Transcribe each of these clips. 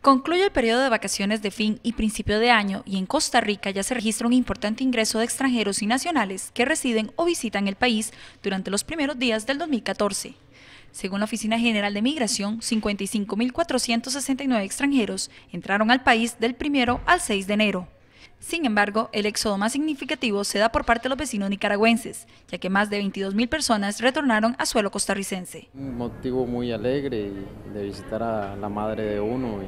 Concluye el periodo de vacaciones de fin y principio de año y en Costa Rica ya se registra un importante ingreso de extranjeros y nacionales que residen o visitan el país durante los primeros días del 2014. Según la Oficina General de Migración, 55.469 extranjeros entraron al país del primero al 6 de enero. Sin embargo, el éxodo más significativo se da por parte de los vecinos nicaragüenses, ya que más de 22.000 personas retornaron a suelo costarricense. Un motivo muy alegre de visitar a la madre de uno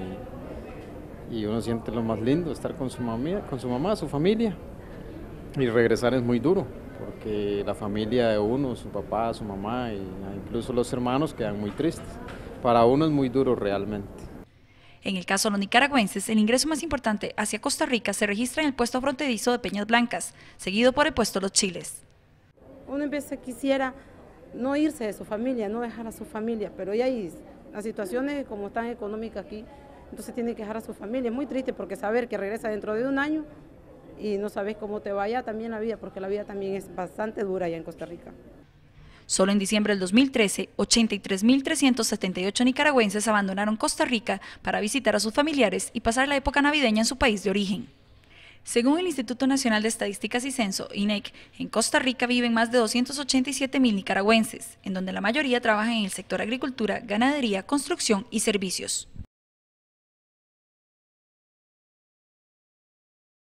y, uno siente lo más lindo, estar con su, con su mamá, su familia. Y regresar es muy duro, porque la familia de uno, su papá, su mamá e incluso los hermanos quedan muy tristes. Para uno es muy duro realmente. En el caso de los nicaragüenses, el ingreso más importante hacia Costa Rica se registra en el puesto fronterizo de Peñas Blancas, seguido por el puesto Los Chiles. Una vez quisiera no irse de su familia, no dejar a su familia, pero ya hay las situaciones como están económicas aquí, entonces tiene que dejar a su familia. Es muy triste porque saber que regresa dentro de un año y no sabes cómo te vaya también la vida, porque la vida también es bastante dura allá en Costa Rica. Solo en diciembre del 2013, 83.378 nicaragüenses abandonaron Costa Rica para visitar a sus familiares y pasar la época navideña en su país de origen. Según el Instituto Nacional de Estadísticas y Censo, INEC, en Costa Rica viven más de 287.000 nicaragüenses, en donde la mayoría trabajan en el sector agricultura, ganadería, construcción y servicios.